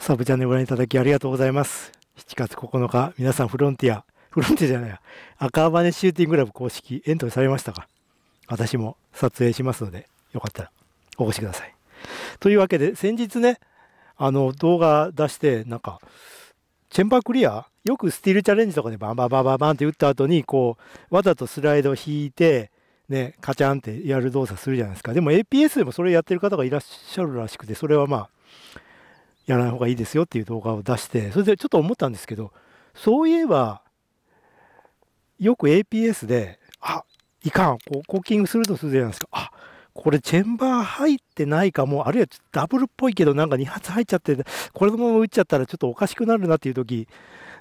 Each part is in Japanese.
サブチャンネルご覧いただきありがとうございます。7月9日、皆さんフロンティア、フロンティアじゃないや、赤羽シューティングラブ公式エントリーされましたか私も撮影しますので、よかったらお越しください。というわけで、先日ね、あの、動画出して、なんか、チェンバークリアよくスティールチャレンジとかでバンバンバンバンバンって打った後に、こう、わざとスライドを引いて、ね、カチャンってやる動作するじゃないですか。でも APS でもそれやってる方がいらっしゃるらしくて、それはまあ、やらない方がいいですよっていう動画を出してそれでちょっと思ったんですけどそういえばよく APS であいかんこうコーキングするとするじゃないですかあこれチェンバー入ってないかもあるいはダブルっぽいけどなんか2発入っちゃってこれのまま打っちゃったらちょっとおかしくなるなっていう時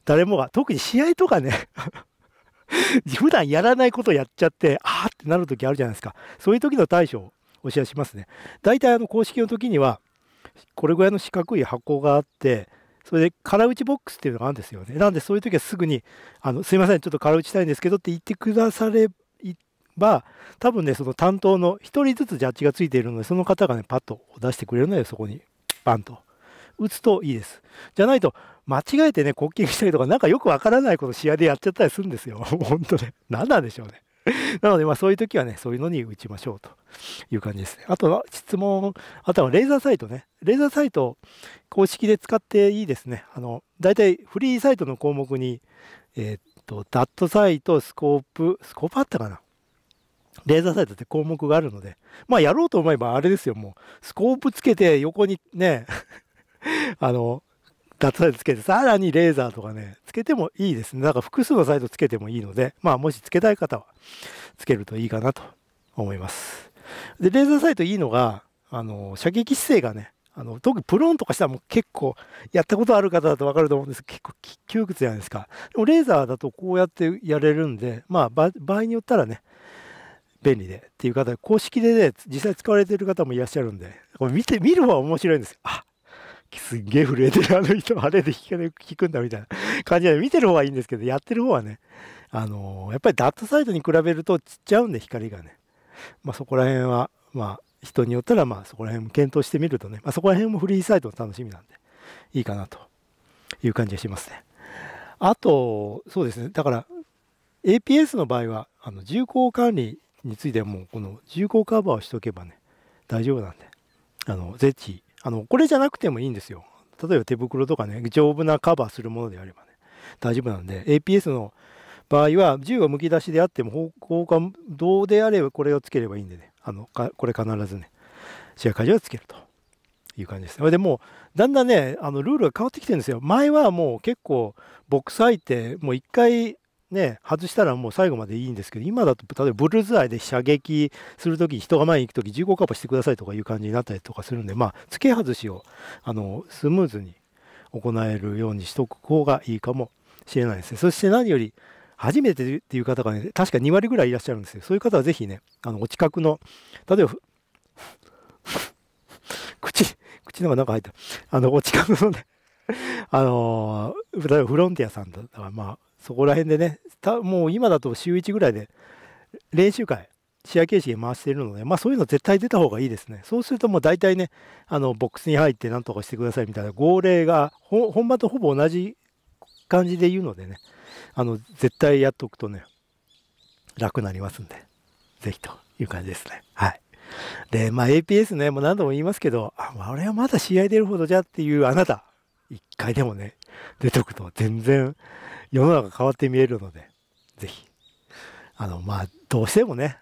誰もが特に試合とかね 普段やらないことやっちゃってああってなる時あるじゃないですかそういう時の対処をお知らせしますね大体あの公式の時にはこれぐらいの四角い箱があってそれで空打ちボックスっていうのがあるんですよねなんでそういう時はすぐにあの「すいませんちょっと空打ちしたいんですけど」って言ってくだされば多分ねその担当の1人ずつジャッジがついているのでその方がねパッと出してくれるのでそこにバンと打つといいですじゃないと間違えてね、コッキングしたりとか、なんかよくわからないこと試合でやっちゃったりするんですよ。本当ね。何なんでしょうね。なので、まあ、そういう時はね、そういうのに打ちましょうという感じですね。あとは質問、あとはレーザーサイトね。レーザーサイト、公式で使っていいですね。あの、大体フリーサイトの項目に、えー、っと、ダットサイト、スコープ、スコープあったかなレーザーサイトって項目があるので、まあ、やろうと思えばあれですよ、もう、スコープつけて横にね、あの、ダサイつけて、さらにレーザーとかね、つけてもいいですね。だから複数のサイトつけてもいいので、まあもしつけたい方はつけるといいかなと思います。で、レーザーサイトいいのが、あの、射撃姿勢がね、あの特にプロンとかしたらもう結構やったことある方だとわかると思うんですけど結構窮屈じゃないですかでもレーザーだとこうやってやれるんでまあ場合によったらね便利でっていう方公式でね実際使われてる方もいらっしゃるんでこれ見て見る方は面白いんですよあすっげえ震えてるあの人、あれで聞くんだみたいな感じで、見てる方はいいんですけど、やってる方はね、あのー、やっぱりダットサイドに比べるとちっちゃうんで、光がね。まあそこら辺は、まあ人によったら、まあそこら辺も検討してみるとね、まあそこら辺もフリーサイトの楽しみなんで、いいかなという感じがしますね。あと、そうですね、だから APS の場合は、あの重厚管理についてもうこの重厚カバーをしとけばね、大丈夫なんで、あの、ぜひあの、これじゃなくてもいいんですよ。例えば手袋とかね、丈夫なカバーするものであればね、大丈夫なんで、APS の場合は、銃がむき出しであっても、方向がどうであればこれをつければいいんでね、あの、かこれ必ずね、試合会場をつけるという感じですね。でも、だんだんね、あの、ルールが変わってきてるんですよ。前はもう結構、ボックス入って、もう一回、ね、外したらもう最後までいいんですけど、今だと、例えばブルーズアイで射撃するとき、人が前に行くとき、15カーしてくださいとかいう感じになったりとかするんで、まあ、付け外しを、あの、スムーズに行えるようにしとく方がいいかもしれないですね。そして何より、初めてっていう方がね、確か2割ぐらいいらっしゃるんですよ。そういう方はぜひね、あの、お近くの、例えば、口、口の中中入った。あの、お近くのね、あの、例えばフロンティアさんだったら、まあ、そこら辺でね、もう今だと週1ぐらいで練習会、試合形式に回しているので、まあそういうの絶対出た方がいいですね。そうするともう大体ね、あの、ボックスに入って何とかしてくださいみたいな号令が、本番とほぼ同じ感じで言うのでね、あの、絶対やっとくとね、楽になりますんで、ぜひという感じですね。はい。で、まあ APS ね、もう何度も言いますけど、あ、俺はまだ試合出るほどじゃっていうあなた、一回でもね、出ておくと全然世の中変わって見えるので、ぜひ。あの、まあ、どうしてもね、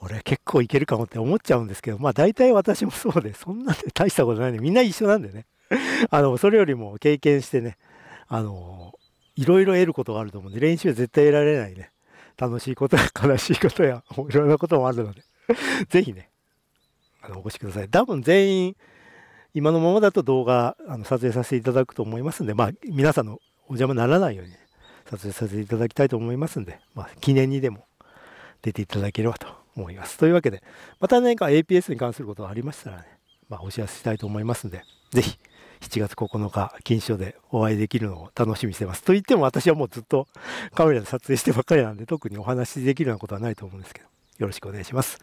俺結構いけるかもって思っちゃうんですけど、まあ大体私もそうで、そんなで大したことないんで、みんな一緒なんでね。あの、それよりも経験してね、あの、いろいろ得ることがあると思うんで、練習は絶対得られないね。楽しいことや悲しいことや、いろんなこともあるので、ぜひね、あの、お越しください。多分全員、今のままだと動画あの撮影させていただくと思いますんで、まあ、皆さんのお邪魔ならないように、撮影させていただきたいと思いますんで、まあ、記念にでも出ていただければと思います。というわけで、また何か APS に関することがありましたらね、まあ、お知らせしたいと思いますんで、ぜひ7月9日、金賞でお会いできるのを楽しみにしてます。と言っても私はもうずっとカメラで撮影してばっかりなんで、特にお話しできるようなことはないと思うんですけど、よろしくお願いします。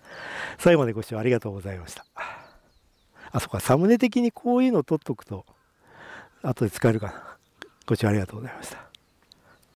最後までご視聴ありがとうございました。あ、そっか、サムネ的にこういうのを撮っとくと、後で使えるかな。ご視聴ありがとうございました。